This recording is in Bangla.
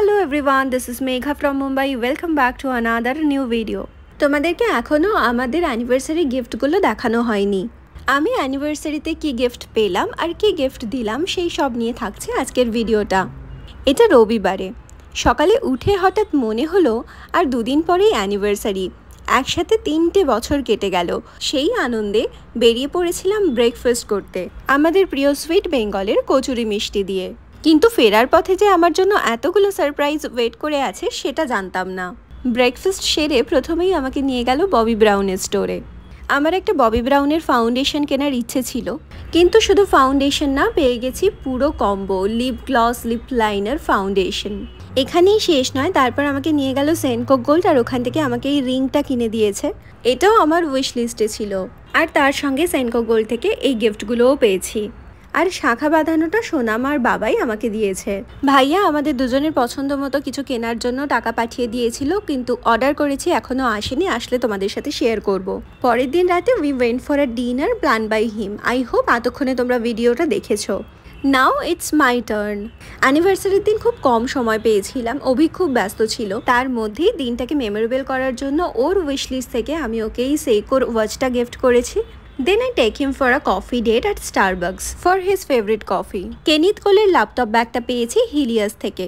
Hello everyone this is Megha from Mumbai welcome back to another new video তোমাদেরকে এখনও আমাদের অ্যানিভার্সারি গিফটগুলো দেখানো হয়নি আমি অ্যানিভার্সারিতে কি গিফট পেলাম আর কি গিফট দিলাম সেই সব নিয়ে থাকছে আজকের ভিডিওটা এটা রবিবারে সকালে উঠে হঠাৎ মনে হলো আর দুদিন পরেই অ্যানিভার্সারি একসাথে তিনটে বছর কেটে গেল সেই আনন্দে বেরিয়ে পড়েছিলাম ব্রেকফাস্ট করতে আমাদের প্রিয় সুইট বেঙ্গলের কচুরি মিষ্টি দিয়ে কিন্তু ফেরার পথে যে আমার জন্য এতগুলো সারপ্রাইজ ওয়েট করে আছে সেটা জানতাম না ব্রেকফাস্ট সেরে প্রথমেই আমাকে নিয়ে গেল ববি ব্রাউনের স্টোরে আমার একটা ববি ব্রাউনের ফাউন্ডেশন কেনার ইচ্ছে ছিল কিন্তু শুধু ফাউন্ডেশন না পেয়ে গেছি পুরো combo lip gloss lip liner foundation এখানেই শেষ নয় তারপর আমাকে নিয়ে গেল সেনকো গোল্ড আর ওখান থেকে আমাকে এই রিংটা কিনে দিয়েছে এটাও আমার উইশ লিস্টে ছিল আর তার সঙ্গে সেনকো গোল্ড থেকে এই গিফটগুলোও পেয়েছি আর শাখা বাঁধানোটা সোনাম আর বাবাই আমাকে দিয়েছে ভাইয়া আমাদের দুজনের পছন্দ মতো কিছু কেনার জন্য টাকা পাঠিয়ে দিয়েছিল কিন্তু অর্ডার করেছি এখনও আসেনি আসলে তোমাদের সাথে শেয়ার করব। পরের দিন রাতে we went for a dinner plan by him I hope এতক্ষণে তোমরা ভিডিওটা দেখেছো নাও ইটস মাই টার্ন অ্যানিভার্সারির দিন খুব কম সময় পেয়েছিলাম অভি খুব ব্যস্ত ছিল তার মধ্যেই দিনটাকে মেমোরেবল করার জন্য ওর উইশলিস্ট থেকে আমি ওকেই এই সেইকোর ওয়াচটা গিফট করেছি Then I take him for a coffee date at Starbucks for his favorite coffee. কেনিত কোলের ল্যাপটপ ব্যাগটা পেয়েছি হিলিয়াস থেকে